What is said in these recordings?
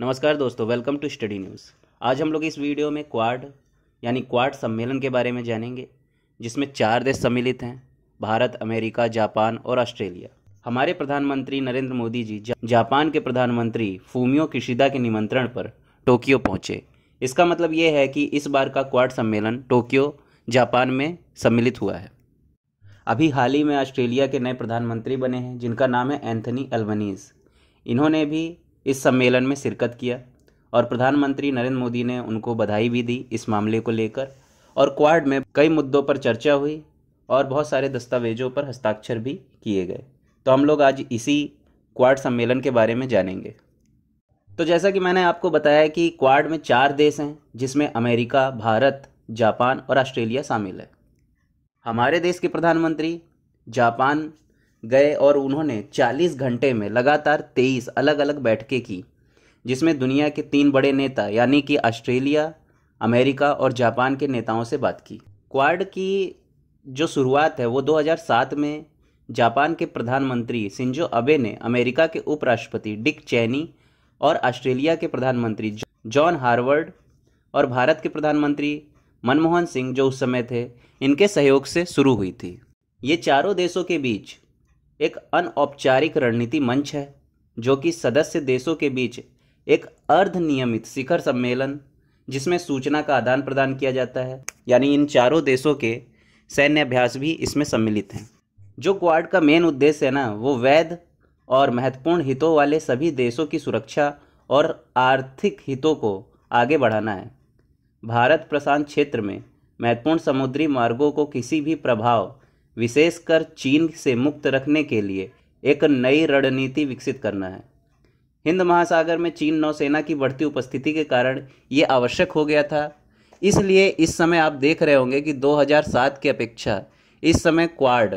नमस्कार दोस्तों welcome to study news आज हम लोग इस वीडियो में क्वाड यानी क्वाड सम्मेलन के बारे में जानेंगे जिसमें चार देश सम्मिलित हैं भारत अमेरिका जापान और ऑस्ट्रेलिया हमारे प्रधानमंत्री नरेंद्र मोदी जी जापान के प्रधानमंत्री फूमियो किशिदा के निमंत्रण पर टोक्यो पहुँचे इसका मतलब ये है कि इस बार का क्वाड सम्मेलन टोक्यो जापान में सम्मिलित हुआ है अभी हाल ही में ऑस्ट्रेलिया के नए प्रधानमंत्री बने हैं जिनका नाम है एंथनी अल्बनीज़ इन्होंने भी इस सम्मेलन में शिरकत किया और प्रधानमंत्री नरेंद्र मोदी ने उनको बधाई भी दी इस मामले को लेकर और क्वाड में कई मुद्दों पर चर्चा हुई और बहुत सारे दस्तावेजों पर हस्ताक्षर भी किए गए तो हम लोग आज इसी क्वाड सम्मेलन के बारे में जानेंगे तो जैसा कि मैंने आपको बताया कि क्वाड में चार देश हैं जिसमें अमेरिका भारत जापान और ऑस्ट्रेलिया शामिल है हमारे देश के प्रधानमंत्री जापान गए और उन्होंने 40 घंटे में लगातार 23 अलग अलग बैठकें की जिसमें दुनिया के तीन बड़े नेता यानी कि ऑस्ट्रेलिया अमेरिका और जापान के नेताओं से बात की क्वाड की जो शुरुआत है वो 2007 में जापान के प्रधानमंत्री सिंजो अबे ने अमेरिका के उपराष्ट्रपति डिक चैनी और ऑस्ट्रेलिया के प्रधानमंत्री जॉन हार्वर्ड और भारत के प्रधानमंत्री मनमोहन सिंह जो उस समय थे इनके सहयोग से शुरू हुई थी ये चारों देशों के बीच एक अनौपचारिक रणनीति मंच है जो कि सदस्य देशों के बीच एक अर्ध नियमित शिखर सम्मेलन जिसमें सूचना का आदान प्रदान किया जाता है यानी इन चारों देशों के सैन्य अभ्यास भी इसमें सम्मिलित हैं जो क्वाड का मेन उद्देश्य है ना वो वैध और महत्वपूर्ण हितों वाले सभी देशों की सुरक्षा और आर्थिक हितों को आगे बढ़ाना है भारत प्रशांत क्षेत्र में महत्वपूर्ण समुद्री मार्गों को किसी भी प्रभाव विशेषकर चीन से मुक्त रखने के लिए एक नई रणनीति विकसित करना है हिंद महासागर में चीन नौसेना की बढ़ती उपस्थिति के कारण ये आवश्यक हो गया था इसलिए इस समय आप देख रहे होंगे कि 2007 की अपेक्षा इस समय क्वाड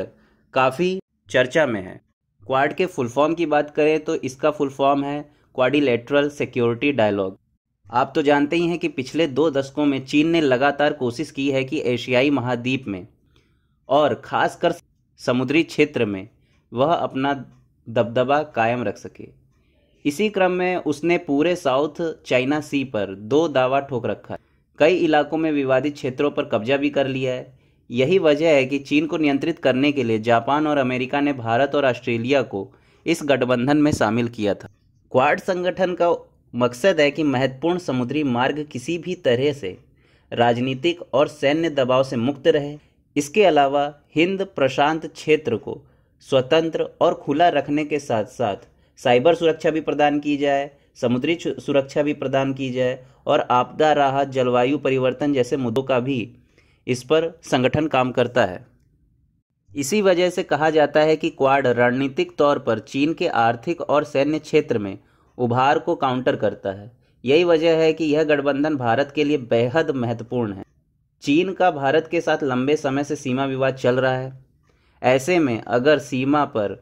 काफ़ी चर्चा में है क्वाड के फुल फॉर्म की बात करें तो इसका फुल फॉर्म है क्वाडिलेटरल सिक्योरिटी डायलॉग आप तो जानते ही हैं कि पिछले दो दशकों में चीन ने लगातार कोशिश की है कि एशियाई महाद्वीप में और ख़ासकर समुद्री क्षेत्र में वह अपना दबदबा कायम रख सके इसी क्रम में उसने पूरे साउथ चाइना सी पर दो दावा ठोक रखा है कई इलाकों में विवादित क्षेत्रों पर कब्जा भी कर लिया है यही वजह है कि चीन को नियंत्रित करने के लिए जापान और अमेरिका ने भारत और ऑस्ट्रेलिया को इस गठबंधन में शामिल किया था क्वाड संगठन का मकसद है कि महत्वपूर्ण समुद्री मार्ग किसी भी तरह से राजनीतिक और सैन्य दबाव से मुक्त रहे इसके अलावा हिंद प्रशांत क्षेत्र को स्वतंत्र और खुला रखने के साथ साथ साइबर सुरक्षा भी प्रदान की जाए समुद्री सुरक्षा भी प्रदान की जाए और आपदा राहत जलवायु परिवर्तन जैसे मुद्दों का भी इस पर संगठन काम करता है इसी वजह से कहा जाता है कि क्वाड रणनीतिक तौर पर चीन के आर्थिक और सैन्य क्षेत्र में उभार को काउंटर करता है यही वजह है कि यह गठबंधन भारत के लिए बेहद महत्वपूर्ण है चीन का भारत के साथ लंबे समय से सीमा विवाद चल रहा है ऐसे में अगर सीमा पर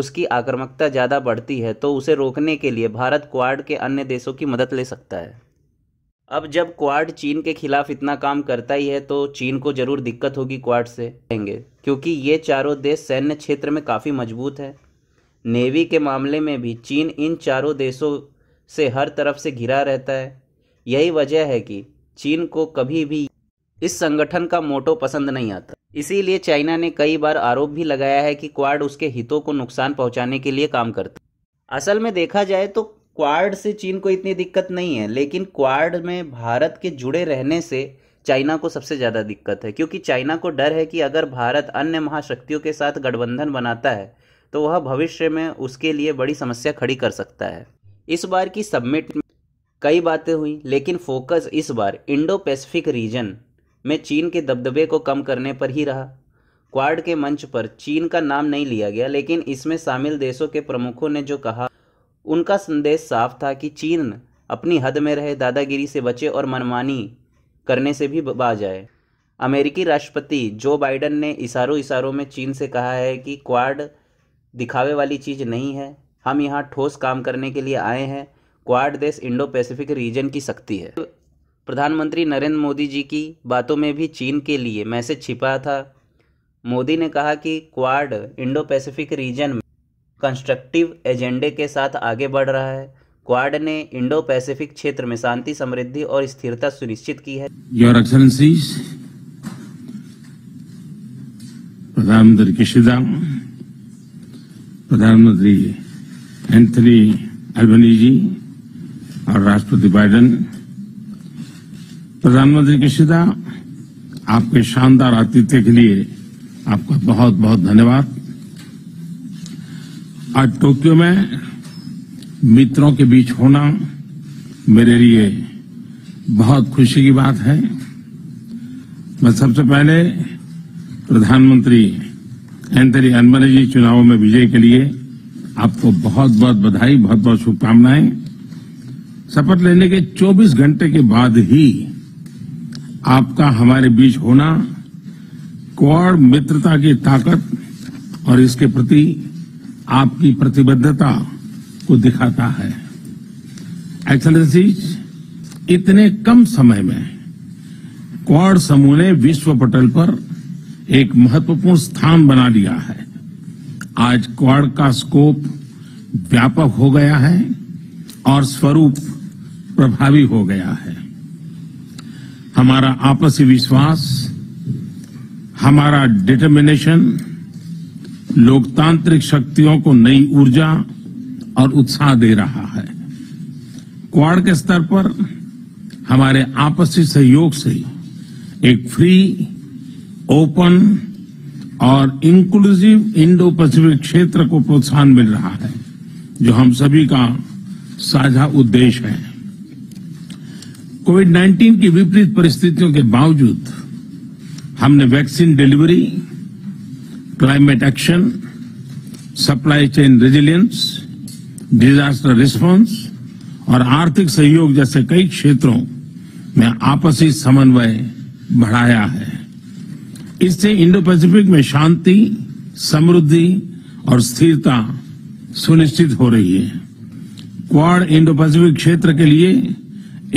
उसकी आक्रामकता ज़्यादा बढ़ती है तो उसे रोकने के लिए भारत क्वाड के अन्य देशों की मदद ले सकता है अब जब क्वाड चीन के खिलाफ इतना काम करता ही है तो चीन को ज़रूर दिक्कत होगी क्वाड से कहेंगे क्योंकि ये चारों देश सैन्य क्षेत्र में काफ़ी मजबूत है नेवी के मामले में भी चीन इन चारों देशों से हर तरफ से घिरा रहता है यही वजह है कि चीन को कभी भी इस संगठन का मोटो पसंद नहीं आता इसीलिए चाइना ने कई बार आरोप भी लगाया है कि क्वाड उसके हितों को नुकसान पहुंचाने के लिए काम करता असल में देखा जाए तो क्वाड से चीन को इतनी दिक्कत नहीं है लेकिन क्वाड में भारत के जुड़े रहने से चाइना को सबसे ज़्यादा दिक्कत है क्योंकि चाइना को डर है कि अगर भारत अन्य महाशक्तियों के साथ गठबंधन बनाता है तो वह भविष्य में उसके लिए बड़ी समस्या खड़ी कर सकता है इस बार की सबमिट में कई बातें हुई लेकिन फोकस इस बार इंडो पैसिफिक रीजन में चीन के दबदबे को कम करने पर ही रहा क्वाड के मंच पर चीन का नाम नहीं लिया गया लेकिन इसमें शामिल देशों के प्रमुखों ने जो कहा उनका संदेश साफ था कि चीन अपनी हद में रहे दादागिरी से बचे और मनमानी करने से भी बाज आए अमेरिकी राष्ट्रपति जो बाइडन ने इशारों इशारों में चीन से कहा है कि क्वाड दिखावे वाली चीज़ नहीं है हम यहाँ ठोस काम करने के लिए आए हैं क्वाड देश इंडो पैसिफिक रीजन की शक्ति है प्रधानमंत्री नरेंद्र मोदी जी की बातों में भी चीन के लिए मैसेज छिपा था मोदी ने कहा कि क्वाड इंडो पैसिफिक रीजन में कंस्ट्रक्टिव एजेंडे के साथ आगे बढ़ रहा है क्वाड ने इंडो पैसिफिक क्षेत्र में शांति समृद्धि और स्थिरता सुनिश्चित की है योर एक्सलेंसीज प्रधानमंत्री किशिदा प्रधानमंत्री एंथनी अल्बनी जी और राष्ट्रपति बाइडन प्रधानमंत्री किशिदा आपके शानदार आतिथ्य के लिए आपका बहुत बहुत धन्यवाद आज टोक्यो में मित्रों के बीच होना मेरे लिए बहुत खुशी की बात है मैं सबसे पहले प्रधानमंत्री एंतरी अनबने जी चुनावों में विजय के लिए आपको बहुत बहुत बधाई बहुत बहुत शुभकामनाएं शपथ लेने के 24 घंटे के बाद ही आपका हमारे बीच होना क्वार मित्रता की ताकत और इसके प्रति आपकी प्रतिबद्धता को दिखाता है एक्सलेंसीज इतने कम समय में क्वार समूह ने विश्व पटल पर एक महत्वपूर्ण स्थान बना लिया है आज क्वार का स्कोप व्यापक हो गया है और स्वरूप प्रभावी हो गया है हमारा आपसी विश्वास हमारा डिटर्मिनेशन लोकतांत्रिक शक्तियों को नई ऊर्जा और उत्साह दे रहा है क्वाड के स्तर पर हमारे आपसी सहयोग से एक फ्री ओपन और इंक्लूसिव इंडो पैसिफिक क्षेत्र को प्रोत्साहन मिल रहा है जो हम सभी का साझा उद्देश्य है कोविड 19 की विपरीत परिस्थितियों के बावजूद हमने vaccine delivery climate action supply chain resilience disaster response और आर्थिक सहयोग जैसे कई क्षेत्रों में आपसी समन्वय बढ़ाया है इससे इंडो पैसिफिक में शांति समृद्धि और स्थिरता सुनिश्चित हो रही है क्वाड इंडो पैसिफिक क्षेत्र के लिए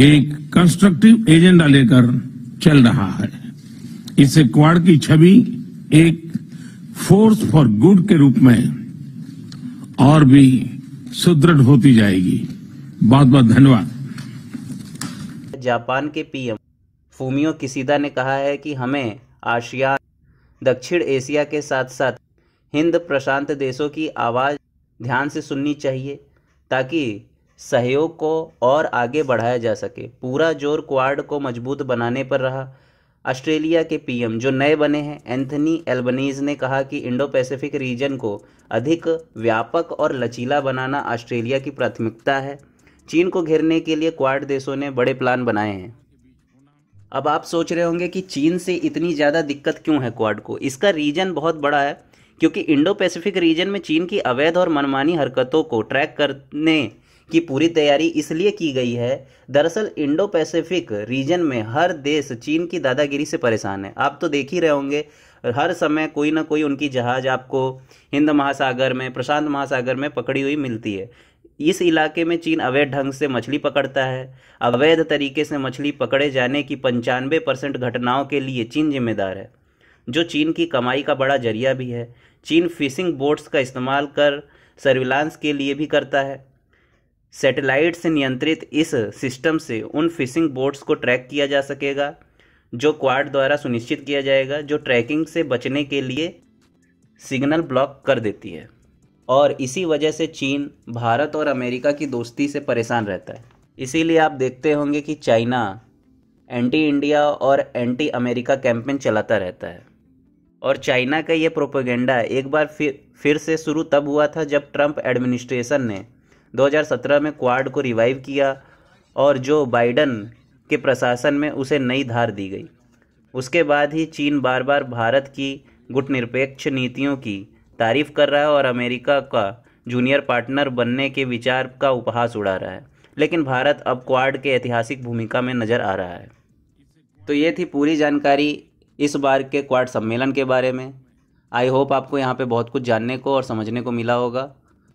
एक कंस्ट्रक्टिव एजेंडा लेकर चल रहा है इससे क्वाड की छवि एक फोर्स फॉर गुड के रूप में और भी सुदृढ़ होती जाएगी बहुत बहुत धन्यवाद जापान के पीएम फूमियो किसीदा ने कहा है कि हमें आशिया दक्षिण एशिया के साथ साथ हिंद प्रशांत देशों की आवाज़ ध्यान से सुननी चाहिए ताकि सहयोग को और आगे बढ़ाया जा सके पूरा जोर क्वाड को मजबूत बनाने पर रहा ऑस्ट्रेलिया के पीएम जो नए बने हैं एंथनी एल्बनीज ने कहा कि इंडो पैसिफिक रीजन को अधिक व्यापक और लचीला बनाना ऑस्ट्रेलिया की प्राथमिकता है चीन को घेरने के लिए क्वाड देशों ने बड़े प्लान बनाए हैं अब आप सोच रहे होंगे कि चीन से इतनी ज़्यादा दिक्कत क्यों है क्वाड को इसका रीजन बहुत बड़ा है क्योंकि इंडो पैसिफिक रीजन में चीन की अवैध और मनमानी हरकतों को ट्रैक करने की पूरी तैयारी इसलिए की गई है दरअसल इंडो पैसिफिक रीजन में हर देश चीन की दादागिरी से परेशान है आप तो देख ही रहे होंगे हर समय कोई ना कोई उनकी जहाज़ आपको हिंद महासागर में प्रशांत महासागर में पकड़ी हुई मिलती है इस इलाके में चीन अवैध ढंग से मछली पकड़ता है अवैध तरीके से मछली पकड़े जाने की पंचानवे परसेंट घटनाओं के लिए चीन जिम्मेदार है जो चीन की कमाई का बड़ा जरिया भी है चीन फिशिंग बोट्स का इस्तेमाल कर सर्विलांस के लिए भी करता है सैटेलाइट से नियंत्रित इस सिस्टम से उन फिशिंग बोट्स को ट्रैक किया जा सकेगा जो क्वाड द्वारा सुनिश्चित किया जाएगा जो ट्रैकिंग से बचने के लिए सिग्नल ब्लॉक कर देती है और इसी वजह से चीन भारत और अमेरिका की दोस्ती से परेशान रहता है इसीलिए आप देखते होंगे कि चाइना एंटी इंडिया और एंटी अमेरिका कैंपेन चलाता रहता है और चाइना का ये प्रोपोगेंडा एक बार फिर फिर से शुरू तब हुआ था जब ट्रंप एडमिनिस्ट्रेशन ने 2017 में क्वाड को रिवाइव किया और जो बाइडन के प्रशासन में उसे नई धार दी गई उसके बाद ही चीन बार बार भारत की गुटनिरपेक्ष नीतियों की तारीफ कर रहा है और अमेरिका का जूनियर पार्टनर बनने के विचार का उपहास उड़ा रहा है लेकिन भारत अब क्वाड के ऐतिहासिक भूमिका में नज़र आ रहा है तो ये थी पूरी जानकारी इस बार के क्वाड सम्मेलन के बारे में आई होप आपको यहाँ पे बहुत कुछ जानने को और समझने को मिला होगा